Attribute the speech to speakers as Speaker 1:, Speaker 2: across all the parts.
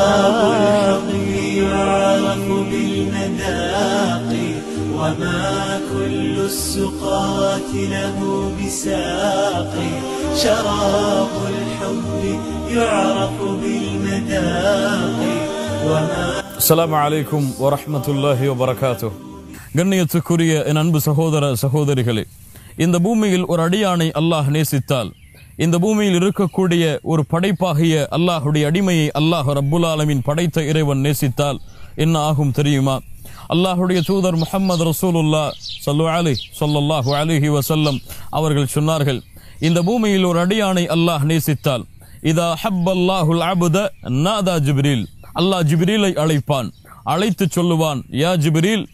Speaker 1: أبو الحق يعرف بالمذاق وما كل السقاة له بساق شراب الحب يعرف بالمذاق وما السلام عليكم ورحمة الله وبركاته கண்ணியத்துக்குரிய என் அன்பு சகோதர சகோதரிகளே இந்த பூமியில் ஒரு அடியானை அல்லாஹ் நேசித்தால் இந்த பூமியில் இருக்கக்கூடிய ஒரு படைப்பாகிய அல்லாஹுடைய அடிமையை அல்லாஹ் ரப்புல் ஆலமின் படைத்த இறைவன் நேசித்தால் என்ன ஆகும் தெரியுமா அல்லாஹுடைய தூதர் முஹம்மது ரசூலுல்லா சொல்லு அலி சொல்லல்லாஹு அலிஹி வசல்லம் அவர்கள் சொன்னார்கள் இந்த பூமியில் ஒரு அடியானை அல்லாஹ் நேசித்தால் இதா ஹப் அல்லாஹுல் அபுத நாதா ஜிப்ரீல் அல்லாஹ் ஜிப்ரீலை அழைப்பான் அழைத்து சொல்லுவான் யா ஜிப்ரீல்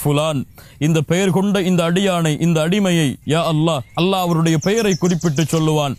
Speaker 1: ஃபுலான் இந்த பெயர் கொண்ட இந்த அடியானை இந்த அடிமையை யா அல்லாஹ் அல்லாஹ் அவருடைய பெயரை குறிப்பிட்டு சொல்லுவான்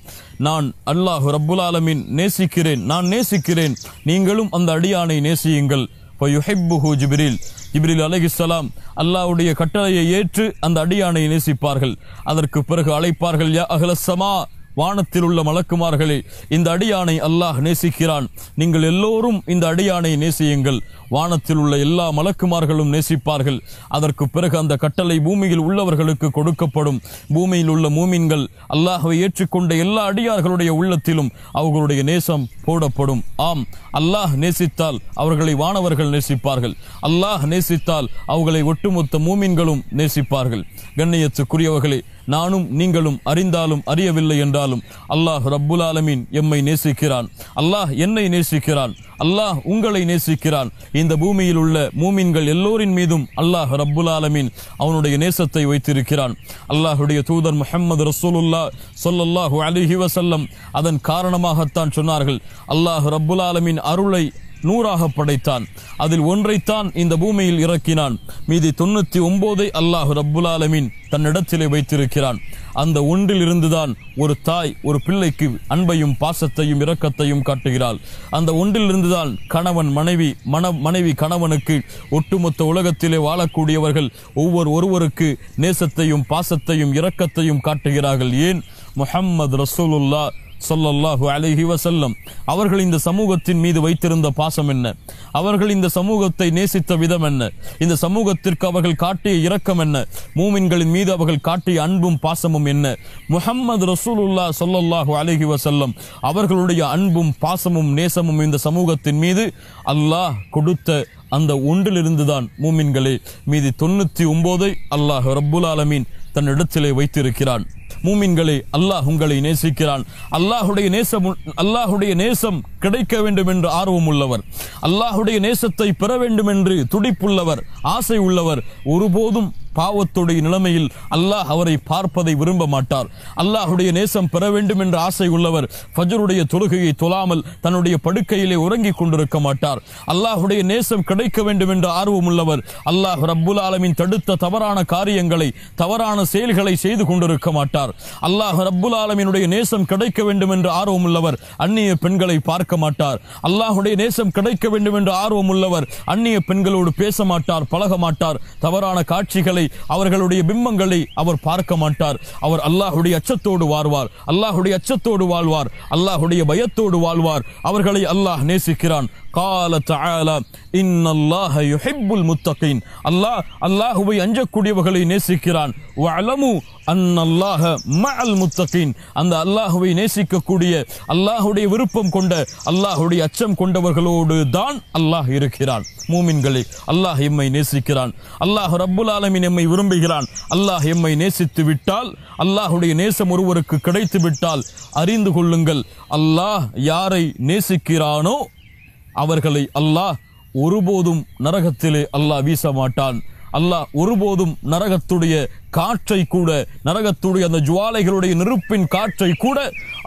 Speaker 1: நான் அல்லாஹ் ரப்புல் ஆலமின் நேசிக்கிறேன் நான் நேசிக்கிறேன் நீங்களும் அந்த அடியானை நேசியுங்கள் ஃபயுஹிப்புஹு ஜிபிரில் ஜிபிரில் அலஹிஸ்லாம் அல்லாஹ்வுடைய கட்டளையை ஏற்று அந்த அடியானை நேசிப்பார்கள் அதற்கு பிறகு அழைப்பார்கள் யா அகலசமா வானத்தில் உள்ள மலக்குமார்களே இந்த அடியானை அல்லாஹ் நேசிக்கிறான் நீங்கள் எல்லோரும் இந்த அடியானை நேசியுங்கள் வானத்தில் உள்ள எல்லா மலக்குமார்களும் நேசிப்பார்கள் அதற்கு பிறகு அந்த கட்டளை பூமியில் உள்ளவர்களுக்கு கொடுக்கப்படும் பூமியில் உள்ள மூமின்கள் அல்லாஹவை ஏற்றுக்கொண்ட எல்லா அடியார்களுடைய உள்ளத்திலும் அவர்களுடைய நேசம் போடப்படும் ஆம் அல்லாஹ் நேசித்தால் அவர்களை வானவர்கள் நேசிப்பார்கள் அல்லாஹ் நேசித்தால் அவர்களை ஒட்டுமொத்த மூமின்களும் நேசிப்பார்கள் கண்ணியத்துக்குரியவர்களே நானும் நீங்களும் அறிந்தாலும் அறியவில்லை என்றாலும் அல்லாஹ் ரப்புல் ஆலமீன் எம்மை நேசிக்கிறான் அல்லாஹ் என்னை நேசிக்கிறான் அல்லாஹ் உங்களை நேசிக்கிறான் இந்த பூமியில் உள்ள மூமின்கள் எல்லோரின் மீதும் அல்லாஹ் ரப்புல் ஆலமீன் அவனுடைய நேசத்தை வைத்திருக்கிறான் அல்லாஹுடைய தூதர் முஹம்மது ரசூலுல்லா சொல்லல்லாஹு அலிஹி வசல்லம் அதன் காரணமாகத்தான் சொன்னார்கள் அல்லாஹ் ரப்புல் ஆலமின் அருளை நூறாக படைத்தான் அதில் ஒன்றைத்தான் இந்த பூமியில் இறக்கினான் மீதி தொண்ணூத்தி ஒன்பதை அல்லாஹ் ரப்புல் ஆலமின் தன்னிடத்திலே வைத்திருக்கிறான் அந்த ஒன்றில் இருந்துதான் ஒரு தாய் ஒரு பிள்ளைக்கு அன்பையும் பாசத்தையும் இரக்கத்தையும் காட்டுகிறாள் அந்த ஒன்றிலிருந்துதான் கணவன் மனைவி மன மனைவி கணவனுக்கு ஒட்டுமொத்த உலகத்திலே வாழக்கூடியவர்கள் ஒவ்வொரு ஒருவருக்கு நேசத்தையும் பாசத்தையும் இரக்கத்தையும் காட்டுகிறார்கள் ஏன் முஹம்மது ரசூலுல்லா சொல்லல்லாஹு அலஹி வசல்லம் அவர்கள் இந்த சமூகத்தின் மீது வைத்திருந்த பாசம் என்ன அவர்கள் இந்த சமூகத்தை நேசித்த விதம் என்ன இந்த சமூகத்திற்கு அவர்கள் காட்டிய இரக்கம் என்ன மூமின்களின் மீது அவர்கள் காட்டிய அன்பும் பாசமும் என்ன முஹம்மது ரசூலுல்லா சொல்லல்லாஹு அலஹி வசல்லம் அவர்களுடைய அன்பும் பாசமும் நேசமும் இந்த சமூகத்தின் மீது அல்லாஹ் கொடுத்த அந்த ஒன்றிலிருந்து தான் மூமின்களே மீது தொண்ணூற்றி ஒம்போதை அல்லாஹ் ரப்புல் ஆலமீன் தன் இடத்திலே வைத்திருக்கிறான் மூமின்களே அல்லாஹ் உங்களை நேசிக்கிறான் அல்லாஹுடைய நேசம் அல்லாஹுடைய நேசம் கிடைக்க வேண்டும் என்று ஆர்வம் உள்ளவர் அல்லாஹுடைய நேசத்தை பெற வேண்டும் என்று துடிப்புள்ளவர் ஆசை உள்ளவர் ஒருபோதும் பாவத்துடைய நிலைமையில் அல்லாஹ் அவரை பார்ப்பதை விரும்ப மாட்டார் அல்லாஹுடைய நேசம் பெற வேண்டும் என்ற ஆசை உள்ளவர் ஃபஜருடைய தொழுகையை தொழாமல் தன்னுடைய படுக்கையிலே உறங்கிக் கொண்டிருக்க மாட்டார் அல்லாஹுடைய நேசம் கிடைக்க வேண்டும் என்ற ஆர்வம் உள்ளவர் அல்லாஹ் ரப்புல் ஆலமின் தடுத்த தவறான காரியங்களை தவறான செயல்களை செய்து கொண்டிருக்க மாட்டார் அல்லாஹ் ரப்புல் ஆலமினுடைய நேசம் கிடைக்க வேண்டும் என்ற ஆர்வம் உள்ளவர் அந்நிய பெண்களை பார்க்க மாட்டார் அல்லாஹுடைய நேசம் கிடைக்க வேண்டும் என்ற ஆர்வம் உள்ளவர் அந்நிய பெண்களோடு பேச மாட்டார் பழக மாட்டார் தவறான காட்சிகளை அவர்களுடைய பிம்பங்களை அவர் பார்க்க மாட்டார் அவர் அல்லாஹுடைய அச்சத்தோடு வாழ்வார் அல்லாஹுடைய அச்சத்தோடு வாழ்வார் அல்லாஹுடைய பயத்தோடு வாழ்வார் அவர்களை அல்லாஹ் நேசிக்கிறான் கால تعالى ان الله يحب المتقين الله அல்லாஹ்வை அஞ்சக்கூடியவர்களை நேசிக்கிறான் வஅலமு அன்னல்லாஹ மஅல் முத்தகீன் அந்த அல்லாஹுவை நேசிக்கக்கூடிய அல்லாஹுடைய விருப்பம் கொண்ட அல்லாஹுடைய அச்சம் கொண்டவர்களோடு தான் அல்லாஹ் இருக்கிறான் மூமின்களை அல்லாஹ் எம்மை நேசிக்கிறான் அல்லாஹ் ரப்புல் ஆலமின் எம்மை விரும்புகிறான் அல்லாஹ் எம்மை நேசித்து விட்டால் அல்லாஹுடைய நேசம் ஒருவருக்கு கிடைத்து விட்டால் அறிந்து கொள்ளுங்கள் அல்லாஹ் யாரை நேசிக்கிறானோ அவர்களை அல்லாஹ் ஒருபோதும் நரகத்திலே அல்லாஹ் வீச மாட்டான் அல்லாஹ் ஒருபோதும் நரகத்துடைய காற்றை கூட நரகத்துடைய அந்த ஜுவாலைகளுடைய நெருப்பின் காற்றை கூட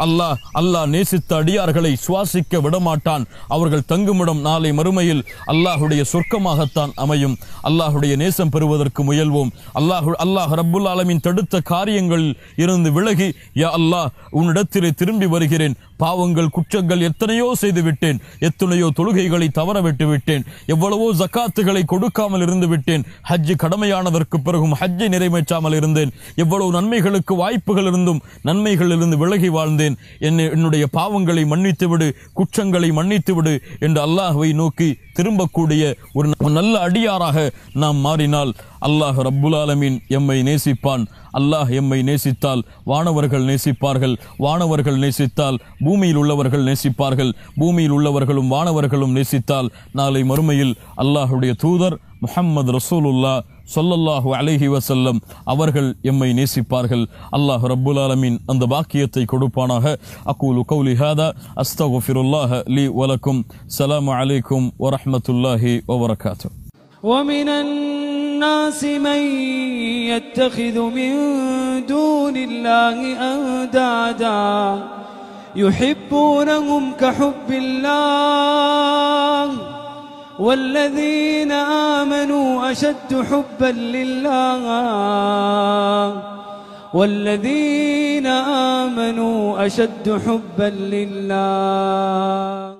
Speaker 1: அல்லாஹ் அல்லாஹ் நேசித்த அடியார்களை சுவாசிக்க விடமாட்டான் அவர்கள் தங்குமிடம் நாளை மறுமையில் அல்லாஹுடைய சொர்க்கமாகத்தான் அமையும் அல்லாஹுடைய நேசம் பெறுவதற்கு முயல்வோம் அல்லாஹு அல்லாஹ் ரபுல் ஆலமின் தடுத்த காரியங்களில் இருந்து விலகி யா அல்லாஹ் உன்னிடத்திலே திரும்பி வருகிறேன் பாவங்கள் குற்றங்கள் எத்தனையோ செய்து விட்டேன் எத்தனையோ தொழுகைகளை தவற விட்டு விட்டேன் எவ்வளவோ ஜக்காத்துகளை கொடுக்காமல் இருந்து விட்டேன் ஹஜ்ஜு கடமையானதற்கு பிறகும் ஹஜ்ஜை நிறைவேற்ற பின்பற்றாமல் இருந்தேன் எவ்வளவு நன்மைகளுக்கு வாய்ப்புகள் இருந்தும் நன்மைகளிலிருந்து விலகி வாழ்ந்தேன் என்னை என்னுடைய பாவங்களை மன்னித்து விடு குற்றங்களை மன்னித்து விடு என்று அல்லாஹுவை நோக்கி திரும்பக்கூடிய ஒரு நல்ல அடியாராக நாம் மாறினால் அல்லாஹ் ரப்புல் ஆலமீன் எம்மை நேசிப்பான் அல்லாஹ் எம்மை நேசித்தால் வானவர்கள் நேசிப்பார்கள் வானவர்கள் நேசித்தால் பூமியில் உள்ளவர்கள் நேசிப்பார்கள் பூமியில் உள்ளவர்களும் வானவர்களும் நேசித்தால் நாளை மறுமையில் அல்லாஹுடைய தூதர் முஹம்மது ரசூலுல்லா சொல்லல்லாஹு அலைஹி வசல்லம் அவர்கள் எம்மை நேசிப்பார்கள் அல்லாஹ் ரப்புல் ஆலமின் அந்த பாக்கியத்தை கொடுப்பானாக அக்கூலு கௌலி ஹாதா அஸ்தகுஃபிருல்லாஹ லி வலக்கும் சலாம் அலைக்கும் வரஹமத்துல்லாஹி வபரகாத்து ومن الناس من يتخذ من دون الله أندادا يحبونهم كحب الله والذين آمنوا أشد حبا لله والذين آمنوا أشد حبا لله